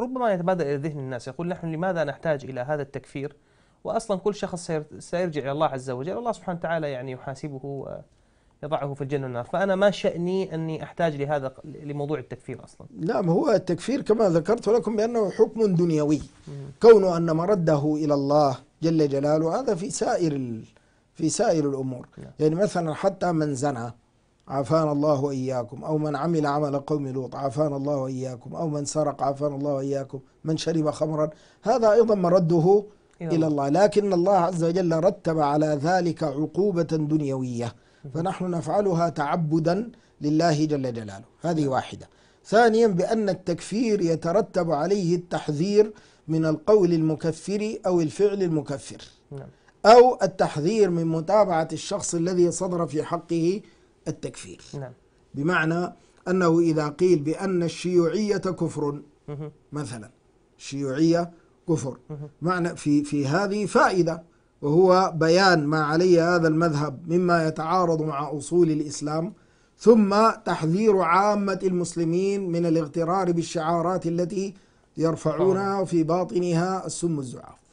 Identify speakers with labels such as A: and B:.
A: ربما يتبادر إلى ذهن الناس يقول نحن لماذا نحتاج إلى هذا التكفير وأصلا كل شخص سيرجع إلى الله عز وجل الله سبحانه وتعالى يعني يحاسبه يضعه في الجنة والنار فأنا ما شأني أني أحتاج لهذا لموضوع التكفير أصلا لا نعم، ما هو
B: التكفير كما ذكرت لكم بأنه حكم دنيوي كون أن مرده إلى الله جل جلاله هذا في سائر في سائر الأمور نعم. يعني مثلا حتى من زنى عافانا الله وإياكم أو من عمل عمل قوم لوط عافانا الله وإياكم أو من سرق عافانا الله وإياكم من شرب خمرا هذا أيضا مرده إلى الله لكن الله عز وجل رتب على ذلك عقوبة دنيوية فنحن نفعلها تعبدا لله جل جلاله هذه واحدة ثانيا بأن التكفير يترتب عليه التحذير من القول المكفر أو الفعل المكفر نعم. أو التحذير من متابعة الشخص الذي صدر في حقه التكفير نعم. بمعنى أنه إذا قيل بأن الشيوعية كفر مثلا الشيوعية كفر معنى في في هذه فائدة وهو بيان ما عليه هذا المذهب مما يتعارض مع أصول الإسلام ثم تحذير عامة المسلمين من الاغترار بالشعارات التي يرفعونها في باطنها السم الزعاف